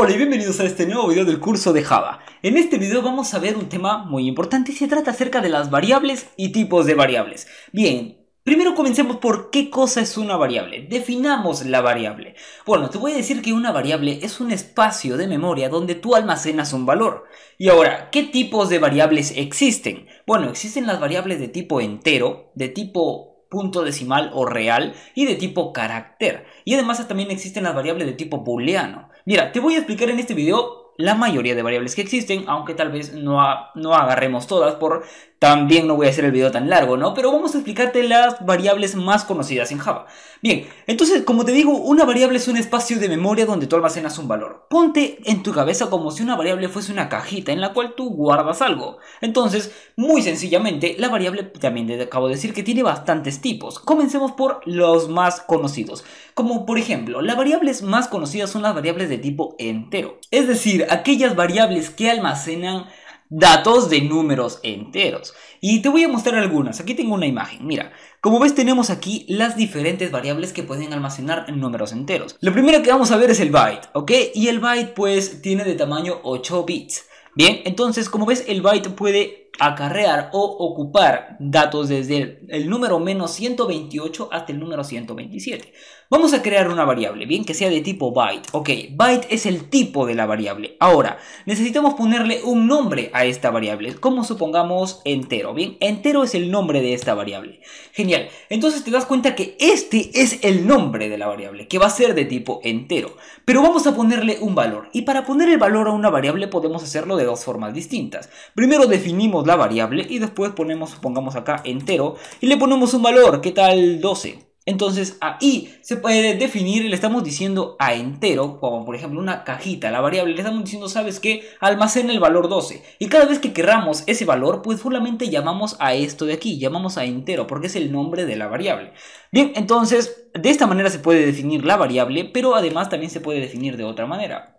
Hola y bienvenidos a este nuevo video del curso de Java. En este video vamos a ver un tema muy importante y se trata acerca de las variables y tipos de variables. Bien, primero comencemos por qué cosa es una variable. Definamos la variable. Bueno, te voy a decir que una variable es un espacio de memoria donde tú almacenas un valor. Y ahora, ¿qué tipos de variables existen? Bueno, existen las variables de tipo entero, de tipo punto decimal o real y de tipo carácter. Y además también existen las variables de tipo booleano. Mira, te voy a explicar en este video la mayoría de variables que existen, aunque tal vez no, no agarremos todas por también no voy a hacer el video tan largo, ¿no? Pero vamos a explicarte las variables más conocidas en Java. Bien, entonces, como te digo, una variable es un espacio de memoria donde tú almacenas un valor. Ponte en tu cabeza como si una variable fuese una cajita en la cual tú guardas algo. Entonces, muy sencillamente, la variable, también te acabo de decir que tiene bastantes tipos. Comencemos por los más conocidos. Como por ejemplo, las variables más conocidas son las variables de tipo entero. Es decir, aquellas variables que almacenan datos de números enteros. Y te voy a mostrar algunas. Aquí tengo una imagen. Mira, como ves tenemos aquí las diferentes variables que pueden almacenar números enteros. Lo primero que vamos a ver es el byte, ¿ok? Y el byte pues tiene de tamaño 8 bits. Bien, entonces como ves el byte puede acarrear o ocupar datos desde el, número menos 128 hasta el número 127. Vamos a crear una variable, bien que sea de tipo byte. Ok, byte es el tipo de la variable. Ahora, necesitamos ponerle un nombre a esta variable, como supongamos entero, bien. Entero es el nombre de esta variable. Genial, entonces te das cuenta que este es el nombre de la variable, que va a ser de tipo entero. Pero vamos a ponerle un valor, y para poner el valor a una variable podemos hacerlo de dos formas distintas. Primero definimos la variable y después ponemos, pongamos acá entero y le ponemos un valor, ¿qué tal 12? Entonces ahí se puede definir, le estamos diciendo a entero, como por ejemplo una cajita, la variable, le estamos diciendo, ¿sabes qué? Almacena el valor 12. Y cada vez que querramos ese valor, pues solamente llamamos a esto de aquí, llamamos a entero, porque es el nombre de la variable. Bien, entonces de esta manera se puede definir la variable, pero además también se puede definir de otra manera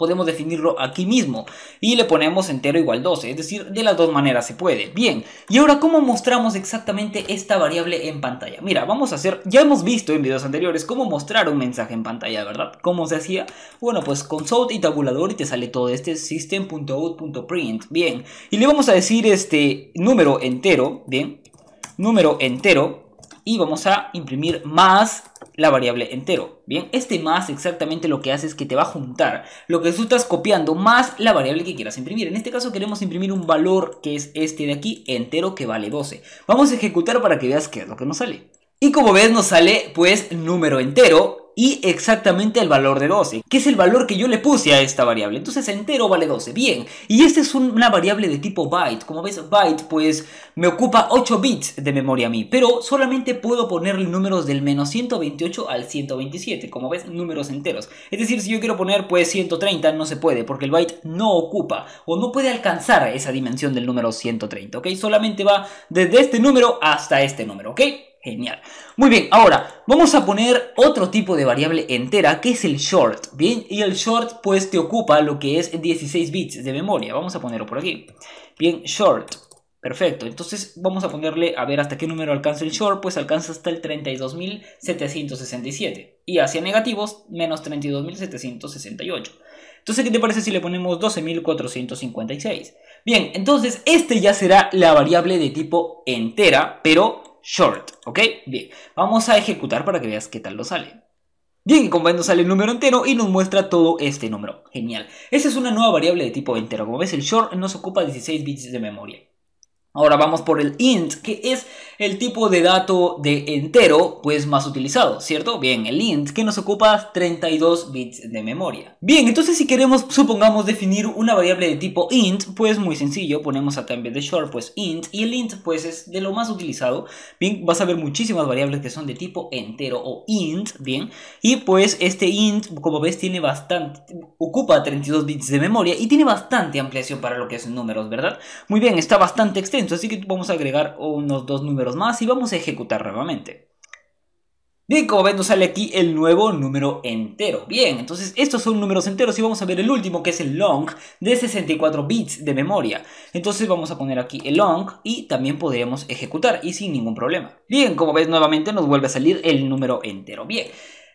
podemos definirlo aquí mismo y le ponemos entero igual 12, es decir, de las dos maneras se puede. Bien, y ahora cómo mostramos exactamente esta variable en pantalla. Mira, vamos a hacer, ya hemos visto en videos anteriores cómo mostrar un mensaje en pantalla, ¿verdad? ¿Cómo se hacía? Bueno, pues con console y tabulador y te sale todo este system.out.print, bien. Y le vamos a decir este número entero, bien, número entero y vamos a imprimir más la variable entero. Bien, este más exactamente lo que hace es que te va a juntar lo que tú estás copiando más la variable que quieras imprimir. En este caso queremos imprimir un valor que es este de aquí, entero, que vale 12. Vamos a ejecutar para que veas qué es lo que nos sale. Y como ves nos sale pues número entero y exactamente el valor de 12, que es el valor que yo le puse a esta variable. Entonces entero vale 12, bien. Y esta es una variable de tipo byte. Como ves, byte pues me ocupa 8 bits de memoria a mí, pero solamente puedo ponerle números del menos 128 al 127, como ves, números enteros. Es decir, si yo quiero poner pues 130 no se puede, porque el byte no ocupa o no puede alcanzar esa dimensión del número 130, ¿ok? Solamente va desde este número hasta este número, ¿ok? Genial. Muy bien, ahora vamos a poner otro tipo de variable entera que es el short, ¿bien? Y el short pues te ocupa lo que es 16 bits de memoria, vamos a ponerlo por aquí. Bien, short, perfecto. Entonces vamos a ponerle, a ver hasta qué número alcanza el short, pues alcanza hasta el 32.767. Y hacia negativos, menos 32.768. Entonces, ¿qué te parece si le ponemos 12.456? Bien, entonces este ya será la variable de tipo entera, pero short, ¿ok? Bien, vamos a ejecutar para que veas qué tal lo sale. Bien, como ven nos sale el número entero y nos muestra todo este número. Genial. esa es una nueva variable de tipo entero. Como ves, el short nos ocupa 16 bits de memoria. Ahora vamos por el int, que es el tipo de dato de entero pues más utilizado, ¿cierto? Bien, el int que nos ocupa 32 bits de memoria. Bien, entonces si queremos, supongamos, definir una variable de tipo int, pues muy sencillo, ponemos acá en vez de short pues int, y el int pues es de lo más utilizado. Bien, vas a ver muchísimas variables que son de tipo entero o int, bien, y pues este int, como ves, tiene bastante, ocupa 32 bits de memoria y tiene bastante ampliación para lo que es números, ¿verdad? Muy bien, está bastante extenso así que vamos a agregar unos dos números más y vamos a ejecutar nuevamente. Bien, como ven nos sale aquí el nuevo número entero. Bien, entonces estos son números enteros y vamos a ver el último que es el long de 64 bits de memoria. Entonces vamos a poner aquí el long y también podríamos ejecutar y sin ningún problema. Bien, como ves nuevamente nos vuelve a salir el número entero. Bien.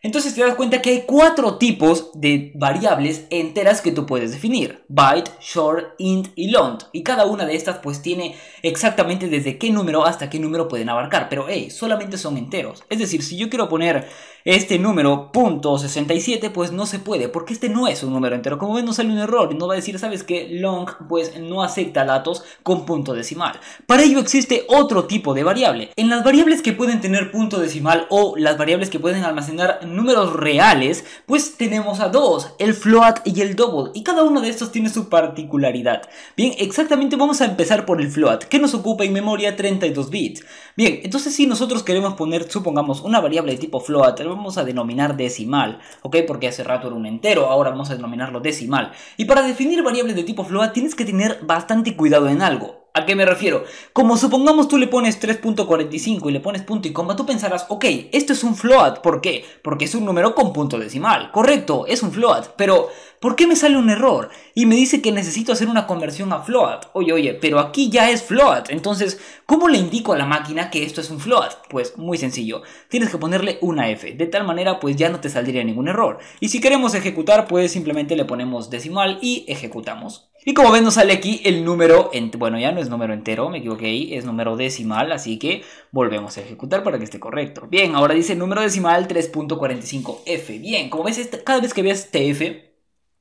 Entonces te das cuenta que hay cuatro tipos de variables enteras que tú puedes definir. Byte, short, int y long. Y cada una de estas pues tiene exactamente desde qué número hasta qué número pueden abarcar. Pero hey, solamente son enteros. Es decir, si yo quiero poner este número .67 pues no se puede porque este no es un número entero. Como ven no sale un error. y No va a decir, sabes qué, long pues no acepta datos con punto decimal. Para ello existe otro tipo de variable. En las variables que pueden tener punto decimal o las variables que pueden almacenar números reales, pues tenemos a dos, el float y el double, y cada uno de estos tiene su particularidad. Bien, exactamente vamos a empezar por el float, que nos ocupa en memoria 32 bits. Bien, entonces si nosotros queremos poner, supongamos, una variable de tipo float, la vamos a denominar decimal, ¿ok? Porque hace rato era un entero, ahora vamos a denominarlo decimal. Y para definir variables de tipo float tienes que tener bastante cuidado en algo. ¿A qué me refiero? Como supongamos tú le pones 3.45 y le pones punto y coma, tú pensarás, ok, esto es un float, ¿por qué? Porque es un número con punto decimal, correcto, es un float, pero ¿por qué me sale un error? Y me dice que necesito hacer una conversión a float. Oye, oye, pero aquí ya es float, entonces, ¿cómo le indico a la máquina que esto es un float? Pues muy sencillo, tienes que ponerle una F, de tal manera pues ya no te saldría ningún error. Y si queremos ejecutar, pues simplemente le ponemos decimal y ejecutamos. Y como ven, nos sale aquí el número, bueno, ya no es número entero, me equivoqué ahí, es número decimal, así que volvemos a ejecutar para que esté correcto. Bien, ahora dice número decimal 3.45f. Bien, como ves, este, cada vez que ves este f,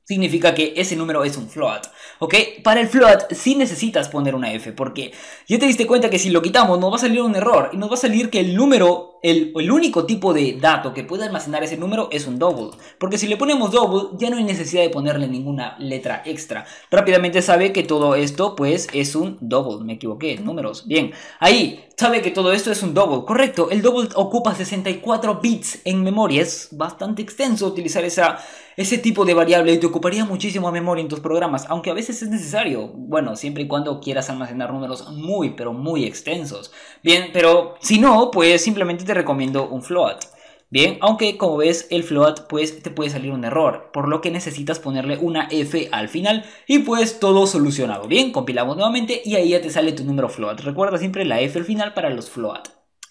significa que ese número es un float, ¿ok? Para el float sí necesitas poner una f, porque ya te diste cuenta que si lo quitamos nos va a salir un error y nos va a salir que el número el, único tipo de dato que puede almacenar ese número es un double. Porque si le ponemos double, ya no hay necesidad de ponerle ninguna letra extra. Rápidamente sabe que todo esto, pues, es un double. Me equivoqué, números. Bien, ahí sabe que todo esto es un double. Correcto, el double ocupa 64 bits en memoria. Es bastante extenso utilizar esa, ese tipo de variable y te ocuparía muchísimo memoria en tus programas. Aunque a veces es necesario. Bueno, siempre y cuando quieras almacenar números muy, pero muy extensos. Bien, pero si no, pues simplemente te recomiendo un float. Bien, aunque como ves el float pues te puede salir un error, por lo que necesitas ponerle una F al final y pues todo solucionado. Bien, compilamos nuevamente y ahí ya te sale tu número float. Recuerda siempre la F al final para los float.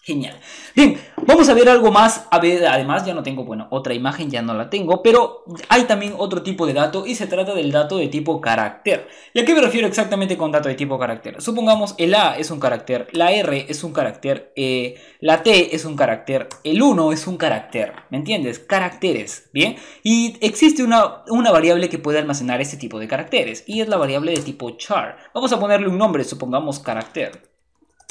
Genial. Bien, vamos a ver algo más. además ya no tengo, bueno, otra imagen ya no la tengo, pero hay también otro tipo de dato y se trata del dato de tipo carácter. ¿Y a qué me refiero exactamente con dato de tipo carácter? Supongamos el A es un carácter, la R es un carácter, eh, la T es un carácter, el 1 es un carácter, ¿me entiendes? Caracteres, ¿bien? Y existe una, una variable que puede almacenar este tipo de caracteres y es la variable de tipo char. Vamos a ponerle un nombre, supongamos carácter.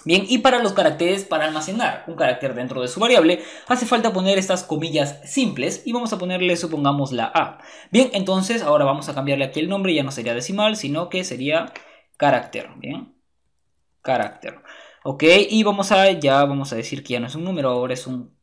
Bien, y para los caracteres, para almacenar un carácter dentro de su variable, hace falta poner estas comillas simples y vamos a ponerle, supongamos, la A. Bien, entonces ahora vamos a cambiarle aquí el nombre, ya no sería decimal, sino que sería carácter, ¿bien? Carácter. Ok, y vamos a, ya vamos a decir que ya no es un número, ahora es un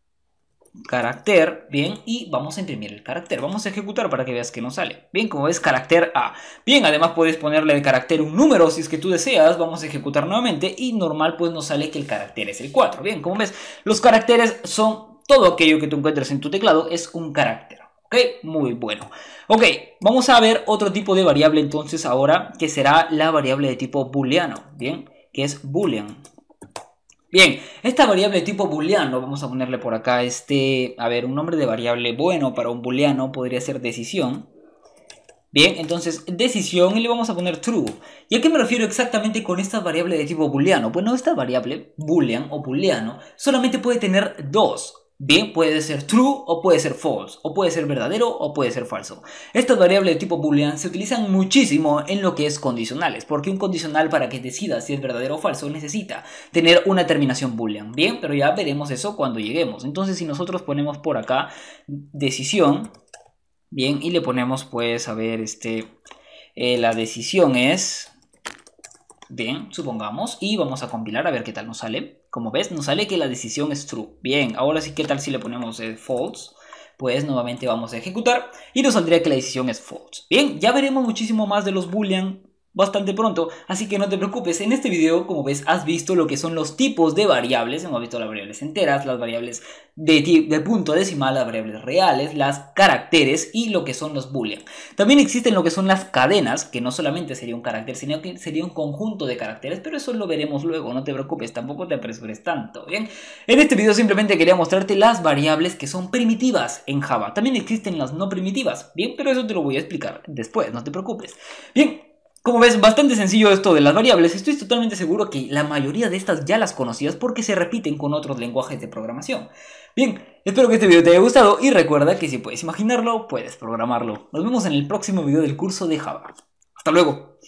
carácter, bien, y vamos a imprimir el carácter. Vamos a ejecutar para que veas que no sale. Bien, como ves, carácter A. Bien, además puedes ponerle de carácter un número si es que tú deseas. Vamos a ejecutar nuevamente y normal pues nos sale que el carácter es el 4. Bien, como ves, los caracteres son todo aquello que tú encuentres en tu teclado es un carácter. Ok, muy bueno. Ok, vamos a ver otro tipo de variable entonces ahora que será la variable de tipo booleano. Bien, que es boolean. Bien, esta variable de tipo booleano, vamos a ponerle por acá este, a ver, un nombre de variable bueno para un booleano podría ser decisión. Bien, entonces decisión y le vamos a poner true. ¿Y a qué me refiero exactamente con esta variable de tipo booleano? Bueno, esta variable boolean o booleano solamente puede tener dos Bien, puede ser true o puede ser false, o puede ser verdadero o puede ser falso. Estas variables de tipo boolean se utilizan muchísimo en lo que es condicionales, porque un condicional para que decida si es verdadero o falso necesita tener una terminación boolean. Bien, pero ya veremos eso cuando lleguemos. Entonces si nosotros ponemos por acá decisión, bien, y le ponemos pues, a ver, este, eh, la decisión es Bien, supongamos. Y vamos a compilar a ver qué tal nos sale. Como ves, nos sale que la decisión es true. Bien, ahora sí, ¿qué tal si le ponemos eh, false? Pues nuevamente vamos a ejecutar y nos saldría que la decisión es false. Bien, ya veremos muchísimo más de los boolean bastante pronto, así que no te preocupes. En este video, como ves, has visto lo que son los tipos de variables, hemos visto las variables enteras, las variables de, de, punto decimal, las variables reales, las caracteres y lo que son los boolean. También existen lo que son las cadenas, que no solamente sería un carácter, sino que sería un conjunto de caracteres, pero eso lo veremos luego, no te preocupes, tampoco te apresures tanto, ¿bien? En este video simplemente quería mostrarte las variables que son primitivas en Java. También existen las no primitivas, ¿bien? Pero eso te lo voy a explicar después, no te preocupes. Bien, como ves, bastante sencillo esto de las variables. Estoy totalmente seguro que la mayoría de estas ya las conocías porque se repiten con otros lenguajes de programación. Bien, espero que este video te haya gustado y recuerda que si puedes imaginarlo, puedes programarlo. Nos vemos en el próximo video del curso de Java. Hasta luego.